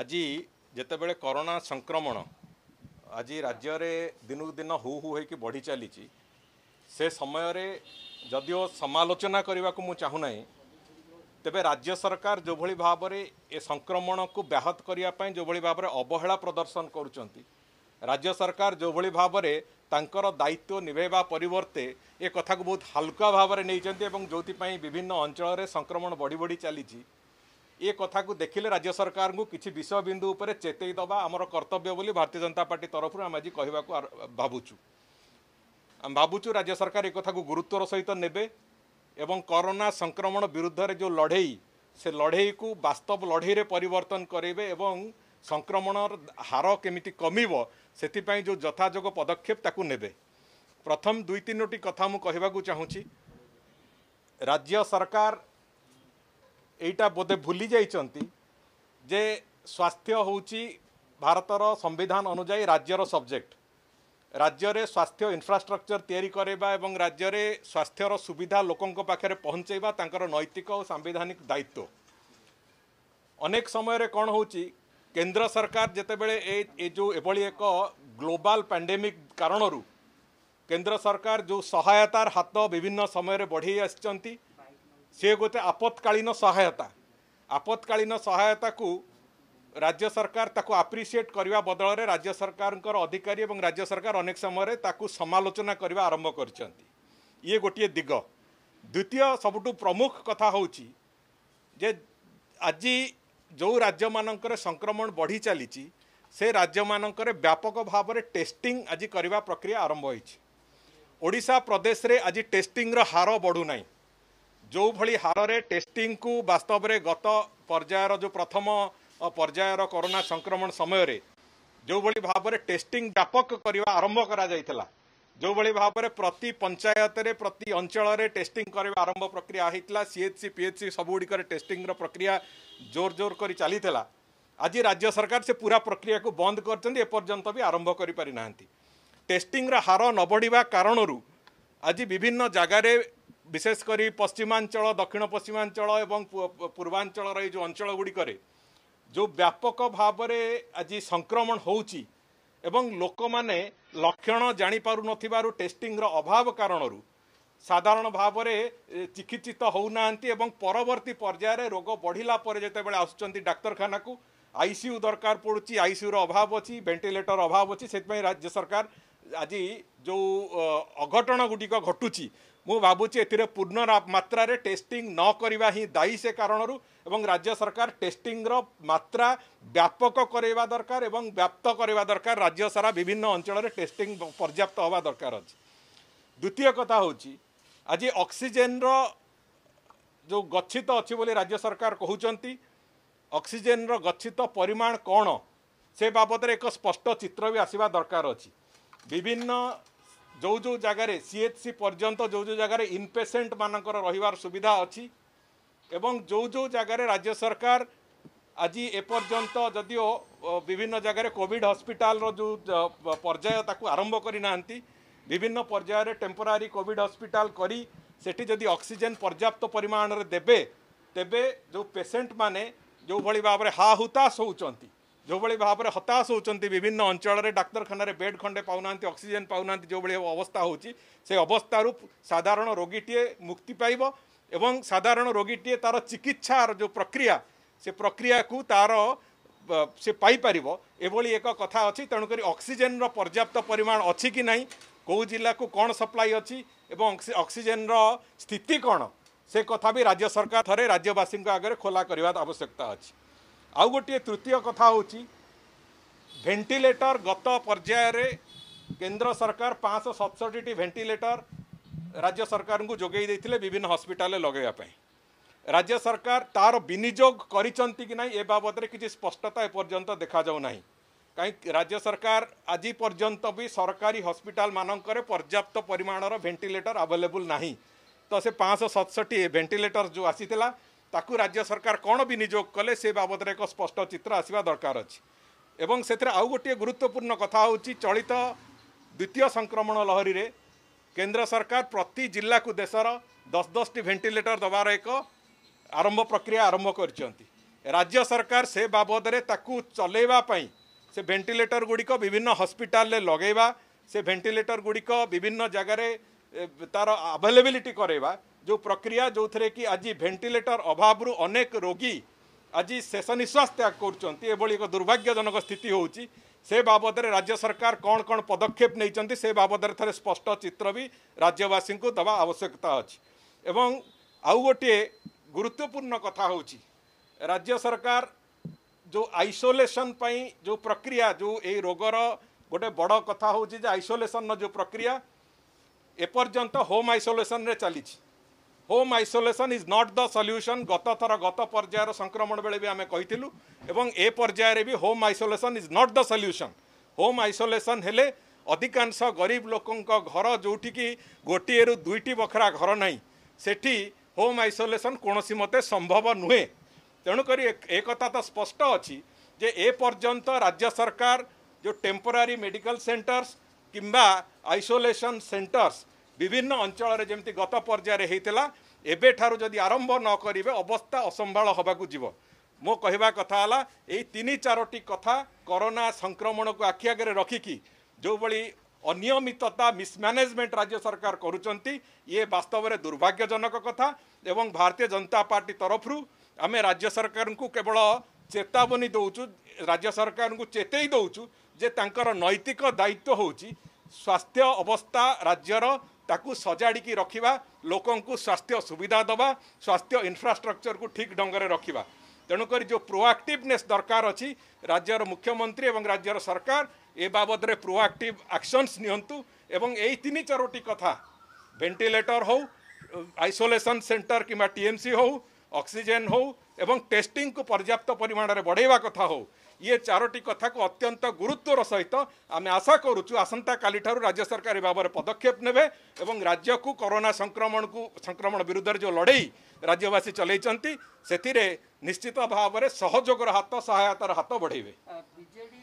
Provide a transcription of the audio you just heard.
ଆଜି ଯେତେବେଳେ କରୋନା ସଂକ୍ରମଣ ଆଜି ରାଜ୍ୟରେ ଦିନକୁ ଦିନ ହୁ ହୁ ହୋଇକି ବଢ଼ି ଚାଲିଛି ସେ ସମୟରେ ଯଦିଓ ସମାଲୋଚନା କରିବାକୁ ମୁଁ ଚାହୁଁନାହିଁ ତେବେ ରାଜ୍ୟ ସରକାର ଯେଉଁଭଳି ଭାବରେ ଏ ସଂକ୍ରମଣକୁ ବ୍ୟାହତ କରିବା ପାଇଁ ଯେଉଁଭଳି ଭାବରେ ଅବହେଳା ପ୍ରଦର୍ଶନ କରୁଛନ୍ତି ରାଜ୍ୟ ସରକାର ଯେଉଁଭଳି ଭାବରେ ତାଙ୍କର ଦାୟିତ୍ୱ ନିଭେଇବା ପରିବର୍ତ୍ତେ ଏ କଥାକୁ ବହୁତ ହାଲୁକା ଭାବରେ ନେଇଛନ୍ତି ଏବଂ ଯେଉଁଥିପାଇଁ ବିଭିନ୍ନ ଅଞ୍ଚଳରେ ସଂକ୍ରମଣ ବଢ଼ି ବଢ଼ି ଚାଲିଛି ଏ କଥାକୁ ଦେଖିଲେ ରାଜ୍ୟ ସରକାରଙ୍କୁ କିଛି ବିଷୟବିନ୍ଦୁ ଉପରେ ଚେତେଇ ଦେବା ଆମର କର୍ତ୍ତବ୍ୟ ବୋଲି ଭାରତୀୟ ଜନତା ପାର୍ଟି ତରଫରୁ ଆମେ ଆଜି କହିବାକୁ ଭାବୁଛୁ ଆମେ ଭାବୁଛୁ ରାଜ୍ୟ ସରକାର ଏ କଥାକୁ ଗୁରୁତ୍ୱର ସହିତ ନେବେ ଏବଂ କରୋନା ସଂକ୍ରମଣ ବିରୁଦ୍ଧରେ ଯେଉଁ ଲଢ଼େଇ ସେ ଲଢ଼େଇକୁ ବାସ୍ତବ ଲଢ଼େଇରେ ପରିବର୍ତ୍ତନ କରେଇବେ ଏବଂ ସଂକ୍ରମଣର ହାର କେମିତି କମିବ ସେଥିପାଇଁ ଯେଉଁ ଯଥାଯୋଗ ପଦକ୍ଷେପ ତାକୁ ନେବେ ପ୍ରଥମ ଦୁଇ ତିନୋଟି କଥା ମୁଁ କହିବାକୁ ଚାହୁଁଛି ରାଜ୍ୟ ସରକାର ଏଇଟା ବୋଧେ ଭୁଲି ଯାଇଛନ୍ତି ଯେ ସ୍ୱାସ୍ଥ୍ୟ ହେଉଛି ଭାରତର ସମ୍ବିଧାନ ଅନୁଯାୟୀ ରାଜ୍ୟର ସବଜେକ୍ଟ ରାଜ୍ୟରେ ସ୍ୱାସ୍ଥ୍ୟ ଇନଫ୍ରାଷ୍ଟ୍ରକ୍ଚର ତିଆରି କରିବା ଏବଂ ରାଜ୍ୟରେ ସ୍ୱାସ୍ଥ୍ୟର ସୁବିଧା ଲୋକଙ୍କ ପାଖରେ ପହଞ୍ଚାଇବା ତାଙ୍କର ନୈତିକ ଓ ସାମ୍ବିଧାନିକ ଦାୟିତ୍ୱ ଅନେକ ସମୟରେ କ'ଣ ହେଉଛି କେନ୍ଦ୍ର ସରକାର ଯେତେବେଳେ ଏ ଏ ଯେଉଁ ଏଭଳି ଏକ ଗ୍ଲୋବାଲ୍ ପ୍ୟାଣ୍ଡେମିକ୍ କାରଣରୁ କେନ୍ଦ୍ର ସରକାର ଯେଉଁ ସହାୟତାର ହାତ ବିଭିନ୍ନ ସମୟରେ ବଢ଼େଇ ଆସିଛନ୍ତି ସିଏ ଗୋଟେ ଆପତ୍କାଳୀନ ସହାୟତା ଆପତ୍କାଳୀନ ସହାୟତାକୁ ରାଜ୍ୟ ସରକାର ତାକୁ ଆପ୍ରିସିଏଟ୍ କରିବା ବଦଳରେ ରାଜ୍ୟ ସରକାରଙ୍କର ଅଧିକାରୀ ଏବଂ ରାଜ୍ୟ ସରକାର ଅନେକ ସମୟରେ ତାକୁ ସମାଲୋଚନା କରିବା ଆରମ୍ଭ କରିଛନ୍ତି ଇଏ ଗୋଟିଏ ଦିଗ ଦ୍ୱିତୀୟ ସବୁଠୁ ପ୍ରମୁଖ କଥା ହେଉଛି ଯେ ଆଜି ଯେଉଁ ରାଜ୍ୟମାନଙ୍କରେ ସଂକ୍ରମଣ ବଢ଼ି ଚାଲିଛି ସେ ରାଜ୍ୟମାନଙ୍କରେ ବ୍ୟାପକ ଭାବରେ ଟେଷ୍ଟିଂ ଆଜି କରିବା ପ୍ରକ୍ରିୟା ଆରମ୍ଭ ହୋଇଛି ଓଡ଼ିଶା ପ୍ରଦେଶରେ ଆଜି ଟେଷ୍ଟିଂର ହାର ବଢ଼ୁନାହିଁ ଯେଉଁଭଳି ହାରରେ ଟେଷ୍ଟିଂକୁ ବାସ୍ତବରେ ଗତ ପର୍ଯ୍ୟାୟର ଯେଉଁ ପ୍ରଥମ ପର୍ଯ୍ୟାୟର କରୋନା ସଂକ୍ରମଣ ସମୟରେ ଯେଉଁଭଳି ଭାବରେ ଟେଷ୍ଟିଂ ବ୍ୟାପକ କରିବା ଆରମ୍ଭ କରାଯାଇଥିଲା ଯେଉଁଭଳି ଭାବରେ ପ୍ରତି ପଞ୍ଚାୟତରେ ପ୍ରତି ଅଞ୍ଚଳରେ ଟେଷ୍ଟିଂ କରିବା ଆରମ୍ଭ ପ୍ରକ୍ରିୟା ହୋଇଥିଲା ସିଏଚ୍ସି ପିଏଚ୍ସି ସବୁଗୁଡ଼ିକରେ ଟେଷ୍ଟିଂର ପ୍ରକ୍ରିୟା ଜୋର ଜୋର କରି ଚାଲିଥିଲା ଆଜି ରାଜ୍ୟ ସରକାର ସେ ପୁରା ପ୍ରକ୍ରିୟାକୁ ବନ୍ଦ କରିଛନ୍ତି ଏପର୍ଯ୍ୟନ୍ତ ବି ଆରମ୍ଭ କରିପାରିନାହାନ୍ତି ଟେଷ୍ଟିଂର ହାର ନ ବଢ଼ିବା କାରଣରୁ ଆଜି ବିଭିନ୍ନ ଜାଗାରେ ବିଶେଷ କରି ପଶ୍ଚିମାଞ୍ଚଳ ଦକ୍ଷିଣ ପଶ୍ଚିମାଞ୍ଚଳ ଏବଂ ପୂର୍ବାଞ୍ଚଳର ଏଇ ଯେଉଁ ଅଞ୍ଚଳ ଗୁଡ଼ିକରେ ଯେଉଁ ବ୍ୟାପକ ଭାବରେ ଆଜି ସଂକ୍ରମଣ ହେଉଛି ଏବଂ ଲୋକମାନେ ଲକ୍ଷଣ ଜାଣିପାରୁନଥିବାରୁ ଟେଷ୍ଟିଂର ଅଭାବ କାରଣରୁ ସାଧାରଣ ଭାବରେ ଚିକିତ୍ସିତ ହେଉନାହାନ୍ତି ଏବଂ ପରବର୍ତ୍ତୀ ପର୍ଯ୍ୟାୟରେ ରୋଗ ବଢ଼ିଲା ପରେ ଯେତେବେଳେ ଆସୁଛନ୍ତି ଡାକ୍ତରଖାନାକୁ ଆଇସିୟୁ ଦରକାର ପଡ଼ୁଛି ଆଇସିୟୁର ଅଭାବ ଅଛି ଭେଣ୍ଟିଲେଟର ଅଭାବ ଅଛି ସେଥିପାଇଁ ରାଜ୍ୟ ସରକାର ଆଜି ଯେଉଁ ଅଘଟଣ ଗୁଡ଼ିକ ଘଟୁଛି ମୁଁ ଭାବୁଛି ଏଥିରେ ପୂର୍ଣ୍ଣ ମାତ୍ରାରେ ଟେଷ୍ଟିଂ ନ କରିବା ହିଁ ଦାୟୀ ସେ କାରଣରୁ ଏବଂ ରାଜ୍ୟ ସରକାର ଟେଷ୍ଟିଂର ମାତ୍ରା ବ୍ୟାପକ କରାଇବା ଦରକାର ଏବଂ ବ୍ୟାପ୍ତ କରାଇବା ଦରକାର ରାଜ୍ୟ ସାରା ବିଭିନ୍ନ ଅଞ୍ଚଳରେ ଟେଷ୍ଟିଂ ପର୍ଯ୍ୟାପ୍ତ ହେବା ଦରକାର ଅଛି ଦ୍ୱିତୀୟ କଥା ହେଉଛି ଆଜି ଅକ୍ସିଜେନ୍ର ଯେଉଁ ଗଚ୍ଛିତ ଅଛି ବୋଲି ରାଜ୍ୟ ସରକାର କହୁଛନ୍ତି ଅକ୍ସିଜେନ୍ର ଗଚ୍ଛିତ ପରିମାଣ କ'ଣ ସେ ବାବଦରେ ଏକ ସ୍ପଷ୍ଟ ଚିତ୍ର ବି ଆସିବା ଦରକାର ଅଛି ବିଭିନ୍ନ ଯେଉଁ ଯେଉଁ ଜାଗାରେ ସିଏଚ୍ସି ପର୍ଯ୍ୟନ୍ତ ଯେଉଁ ଯେଉଁ ଜାଗାରେ ଇନ୍ପେସେଣ୍ଟମାନଙ୍କର ରହିବାର ସୁବିଧା ଅଛି ଏବଂ ଯେଉଁ ଯେଉଁ ଜାଗାରେ ରାଜ୍ୟ ସରକାର ଆଜି ଏପର୍ଯ୍ୟନ୍ତ ଯଦିଓ ବିଭିନ୍ନ ଜାଗାରେ କୋଭିଡ଼ ହସ୍ପିଟାଲର ଯେଉଁ ପର୍ଯ୍ୟାୟ ତାକୁ ଆରମ୍ଭ କରିନାହାନ୍ତି ବିଭିନ୍ନ ପର୍ଯ୍ୟାୟରେ ଟେମ୍ପୋରାରୀ କୋଭିଡ଼ ହସ୍ପିଟାଲ କରି ସେଠି ଯଦି ଅକ୍ସିଜେନ୍ ପର୍ଯ୍ୟାପ୍ତ ପରିମାଣରେ ଦେବେ ତେବେ ଯେଉଁ ପେସେଣ୍ଟମାନେ ଯେଉଁଭଳି ଭାବରେ ହା ହୁତାଶ ହେଉଛନ୍ତି ଯେଉଁଭଳି ଭାବରେ ହତାଶ ହେଉଛନ୍ତି ବିଭିନ୍ନ ଅଞ୍ଚଳରେ ଡାକ୍ତରଖାନାରେ ବେଡ୍ ଖଣ୍ଡେ ପାଉନାହାନ୍ତି ଅକ୍ସିଜେନ୍ ପାଉନାହାନ୍ତି ଯେଉଁଭଳି ଅବସ୍ଥା ହେଉଛି ସେ ଅବସ୍ଥାରୁ ସାଧାରଣ ରୋଗୀଟିଏ ମୁକ୍ତି ପାଇବ ଏବଂ ସାଧାରଣ ରୋଗୀଟିଏ ତା'ର ଚିକିତ୍ସାର ଯେଉଁ ପ୍ରକ୍ରିୟା ସେ ପ୍ରକ୍ରିୟାକୁ ତା'ର ସେ ପାଇପାରିବ ଏଭଳି ଏକ କଥା ଅଛି ତେଣୁକରି ଅକ୍ସିଜେନ୍ର ପର୍ଯ୍ୟାପ୍ତ ପରିମାଣ ଅଛି କି ନାହିଁ କେଉଁ ଜିଲ୍ଲାକୁ କ'ଣ ସପ୍ଲାଇ ଅଛି ଏବଂ ଅକ୍ସିଜେନ୍ର ସ୍ଥିତି କ'ଣ ସେ କଥା ବି ରାଜ୍ୟ ସରକାର ଥରେ ରାଜ୍ୟବାସୀଙ୍କ ଆଗରେ ଖୋଲା କରିବା ଆବଶ୍ୟକତା ଅଛି ଆଉ ଗୋଟିଏ ତୃତୀୟ କଥା ହେଉଛି ଭେଣ୍ଟିଲେଟର ଗତ ପର୍ଯ୍ୟାୟରେ କେନ୍ଦ୍ର ସରକାର ପାଞ୍ଚଶହ ସତଷଠିଟି ଭେଣ୍ଟିଲେଟର ରାଜ୍ୟ ସରକାରଙ୍କୁ ଯୋଗାଇ ଦେଇଥିଲେ ବିଭିନ୍ନ ହସ୍ପିଟାଲରେ ଲଗାଇବା ପାଇଁ ରାଜ୍ୟ ସରକାର ତା'ର ବିନିଯୋଗ କରିଛନ୍ତି କି ନାହିଁ ଏ ବାବଦରେ କିଛି ସ୍ପଷ୍ଟତା ଏପର୍ଯ୍ୟନ୍ତ ଦେଖାଯାଉ ନାହିଁ କାହିଁକି ରାଜ୍ୟ ସରକାର ଆଜି ପର୍ଯ୍ୟନ୍ତ ବି ସରକାରୀ ହସ୍ପିଟାଲମାନଙ୍କରେ ପର୍ଯ୍ୟାପ୍ତ ପରିମାଣର ଭେଣ୍ଟିଲେଟର ଆଭେଲେବୁଲ୍ ନାହିଁ ତ ସେ ପାଞ୍ଚଶହ ସତଷଠି ଭେଣ୍ଟିଲେଟର ଯେଉଁ ଆସିଥିଲା ତାକୁ ରାଜ୍ୟ ସରକାର କ'ଣ ବିନିଯୋଗ କଲେ ସେ ବାବଦରେ ଏକ ସ୍ପଷ୍ଟ ଚିତ୍ର ଆସିବା ଦରକାର ଅଛି ଏବଂ ସେଥିରେ ଆଉ ଗୋଟିଏ ଗୁରୁତ୍ୱପୂର୍ଣ୍ଣ କଥା ହେଉଛି ଚଳିତ ଦ୍ୱିତୀୟ ସଂକ୍ରମଣ ଲହରୀରେ କେନ୍ଦ୍ର ସରକାର ପ୍ରତି ଜିଲ୍ଲାକୁ ଦେଶର ଦଶ ଦଶଟି ଭେଣ୍ଟିଲେଟର ଦେବାର ଏକ ଆରମ୍ଭ ପ୍ରକ୍ରିୟା ଆରମ୍ଭ କରିଛନ୍ତି ରାଜ୍ୟ ସରକାର ସେ ବାବଦରେ ତାକୁ ଚଲେଇବା ପାଇଁ ସେ ଭେଣ୍ଟିଲେଟର ଗୁଡ଼ିକ ବିଭିନ୍ନ ହସ୍ପିଟାଲରେ ଲଗେଇବା ସେ ଭେଣ୍ଟିଲେଟର ଗୁଡ଼ିକ ବିଭିନ୍ନ ଜାଗାରେ ତା'ର ଆଭେଲେବିଲିଟି କରେଇବା ଯେଉଁ ପ୍ରକ୍ରିୟା ଯେଉଁଥିରେ କି ଆଜି ଭେଣ୍ଟିଲେଟର ଅଭାବରୁ ଅନେକ ରୋଗୀ ଆଜି ଶେଷ ନିଶ୍ୱାସ ତ୍ୟାଗ କରୁଛନ୍ତି ଏଭଳି ଏକ ଦୁର୍ଭାଗ୍ୟଜନକ ସ୍ଥିତି ହେଉଛି ସେ ବାବଦରେ ରାଜ୍ୟ ସରକାର କ'ଣ କ'ଣ ପଦକ୍ଷେପ ନେଇଛନ୍ତି ସେ ବାବଦରେ ଥରେ ସ୍ପଷ୍ଟ ଚିତ୍ର ବି ରାଜ୍ୟବାସୀଙ୍କୁ ଦେବା ଆବଶ୍ୟକତା ଅଛି ଏବଂ ଆଉ ଗୋଟିଏ ଗୁରୁତ୍ୱପୂର୍ଣ୍ଣ କଥା ହେଉଛି ରାଜ୍ୟ ସରକାର ଯେଉଁ ଆଇସୋଲେସନ୍ ପାଇଁ ଯେଉଁ ପ୍ରକ୍ରିୟା ଯେଉଁ ଏଇ ରୋଗର ଗୋଟେ ବଡ଼ କଥା ହେଉଛି ଯେ ଆଇସୋଲେସନ୍ର ଯେଉଁ ପ୍ରକ୍ରିୟା ଏପର୍ଯ୍ୟନ୍ତ ହୋମ୍ ଆଇସୋଲେସନ୍ରେ ଚାଲିଛି home isolation is not the solution গত ଥର গত পর্যায়ের সংক্রমণ বেড়ে বি আমি কইলু এবং এ পর্যায়ে বি home isolation is not the solution home isolation হলে অধিকাংশ গরিব লোকଙ୍କ ঘর যেটিকি গোটিয়ে দুইটি বখরা ঘর নাই সেটি হোম আইসোলেসন কোণী মতে সম্ভব নুহে তেণুকরি একথা তো স্পষ্ট অছি যে এ পর্যন্ত রাজ্য সরকার যে টেম্পোরারি মেডিকাল সেন্টর্স কিংবা আইসোলেসন সেন্টর্স ବିଭିନ୍ନ ଅଞ୍ଚଳରେ ଯେମିତି ଗତ ପର୍ଯ୍ୟାୟରେ ହେଇଥିଲା ଏବେଠାରୁ ଯଦି ଆରମ୍ଭ ନ କରିବେ ଅବସ୍ଥା ଅସମ୍ଭାଳ ହେବାକୁ ଯିବ ମୋ କହିବା କଥା ହେଲା ଏଇ ତିନି ଚାରୋଟି କଥା କରୋନା ସଂକ୍ରମଣକୁ ଆଖି ଆଗରେ ରଖିକି ଯେଉଁଭଳି ଅନିୟମିତତା ମିସ୍ମ୍ୟାନେଜମେଣ୍ଟ ରାଜ୍ୟ ସରକାର କରୁଛନ୍ତି ଇଏ ବାସ୍ତବରେ ଦୁର୍ଭାଗ୍ୟଜନକ କଥା ଏବଂ ଭାରତୀୟ ଜନତା ପାର୍ଟି ତରଫରୁ ଆମେ ରାଜ୍ୟ ସରକାରଙ୍କୁ କେବଳ ଚେତାବନୀ ଦେଉଛୁ ରାଜ୍ୟ ସରକାରଙ୍କୁ ଚେତେଇ ଦେଉଛୁ ଯେ ତାଙ୍କର ନୈତିକ ଦାୟିତ୍ୱ ହେଉଛି ସ୍ୱାସ୍ଥ୍ୟ ଅବସ୍ଥା ରାଜ୍ୟର ତାକୁ ସଜାଡ଼ିକି ରଖିବା ଲୋକଙ୍କୁ ସ୍ୱାସ୍ଥ୍ୟ ସୁବିଧା ଦେବା ସ୍ୱାସ୍ଥ୍ୟ ଇନଫ୍ରାଷ୍ଟ୍ରକ୍ଚରକୁ ଠିକ୍ ଢଙ୍ଗରେ ରଖିବା ତେଣୁକରି ଯେଉଁ ପ୍ରୋଆକ୍ଟିଭନେସ୍ ଦରକାର ଅଛି ରାଜ୍ୟର ମୁଖ୍ୟମନ୍ତ୍ରୀ ଏବଂ ରାଜ୍ୟର ସରକାର ଏ ବାବଦରେ ପ୍ରୋଆକ୍ଟିଭ ଆକ୍ସନ୍ସ ନିଅନ୍ତୁ ଏବଂ ଏଇ ତିନି ଚାରୋଟି କଥା ଭେଣ୍ଟିଲେଟର ହେଉ ଆଇସୋଲେସନ୍ ସେଣ୍ଟର କିମ୍ବା ଟିଏମ୍ସି ହେଉ ଅକ୍ସିଜେନ୍ ହେଉ ଏବଂ ଟେଷ୍ଟିଂକୁ ପର୍ଯ୍ୟାପ୍ତ ପରିମାଣରେ ବଢ଼େଇବା କଥା ହେଉ ଇଏ ଚାରୋଟି କଥାକୁ ଅତ୍ୟନ୍ତ ଗୁରୁତ୍ୱର ସହିତ ଆମେ ଆଶା କରୁଛୁ ଆସନ୍ତାକାଲିଠାରୁ ରାଜ୍ୟ ସରକାର ଏ ଭାବରେ ପଦକ୍ଷେପ ନେବେ ଏବଂ ରାଜ୍ୟକୁ କରୋନା ସଂକ୍ରମଣକୁ ସଂକ୍ରମଣ ବିରୁଦ୍ଧରେ ଯେଉଁ ଲଢ଼େଇ ରାଜ୍ୟବାସୀ ଚଲେଇଛନ୍ତି ସେଥିରେ ନିଶ୍ଚିତ ଭାବରେ ସହଯୋଗର ହାତ ସହାୟତାର ହାତ ବଢ଼େଇବେ ବିଜେଡି